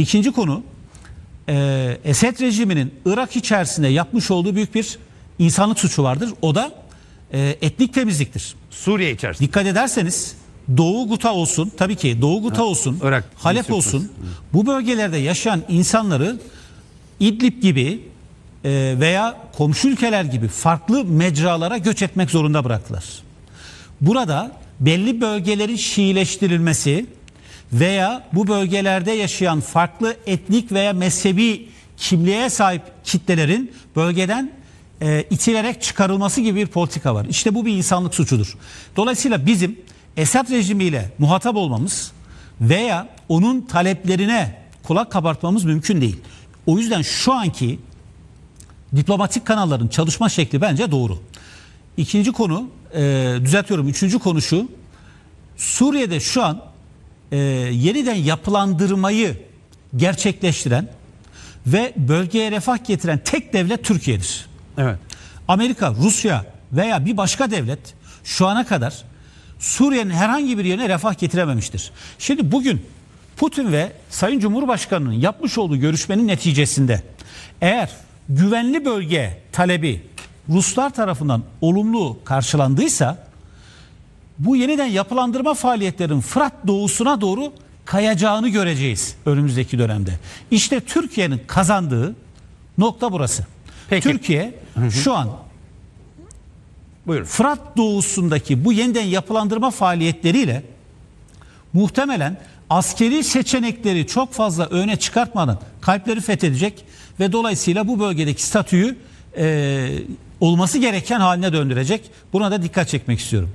İkinci konu e, Esed rejiminin Irak içerisinde yapmış olduğu büyük bir insanlık suçu vardır. O da e, etnik temizliktir. Suriye içerisinde. Dikkat ederseniz Doğu Guta olsun, tabii ki Doğu Guta ha, olsun, Irak, Halep olsun. Bu bölgelerde yaşayan insanları İdlib gibi e, veya komşu ülkeler gibi farklı mecralara göç etmek zorunda bıraktılar. Burada belli bölgelerin Şiileştirilmesi, veya bu bölgelerde yaşayan farklı etnik veya mezhebi kimliğe sahip kitlelerin bölgeden e, itilerek çıkarılması gibi bir politika var. İşte bu bir insanlık suçudur. Dolayısıyla bizim Esad rejimiyle muhatap olmamız veya onun taleplerine kulak kabartmamız mümkün değil. O yüzden şu anki diplomatik kanalların çalışma şekli bence doğru. İkinci konu, e, düzeltiyorum. Üçüncü konu şu. Suriye'de şu an e, yeniden yapılandırmayı gerçekleştiren ve bölgeye refah getiren tek devlet Türkiye'dir. Evet. Amerika, Rusya veya bir başka devlet şu ana kadar Suriye'nin herhangi bir yerine refah getirememiştir. Şimdi bugün Putin ve Sayın Cumhurbaşkanı'nın yapmış olduğu görüşmenin neticesinde eğer güvenli bölge talebi Ruslar tarafından olumlu karşılandıysa bu yeniden yapılandırma faaliyetlerin Fırat doğusuna doğru kayacağını göreceğiz önümüzdeki dönemde. İşte Türkiye'nin kazandığı nokta burası. Peki. Türkiye şu an Buyurun. Fırat doğusundaki bu yeniden yapılandırma faaliyetleriyle muhtemelen askeri seçenekleri çok fazla öne çıkartmanın kalpleri fethedecek ve dolayısıyla bu bölgedeki statüyü e, olması gereken haline döndürecek. Buna da dikkat çekmek istiyorum.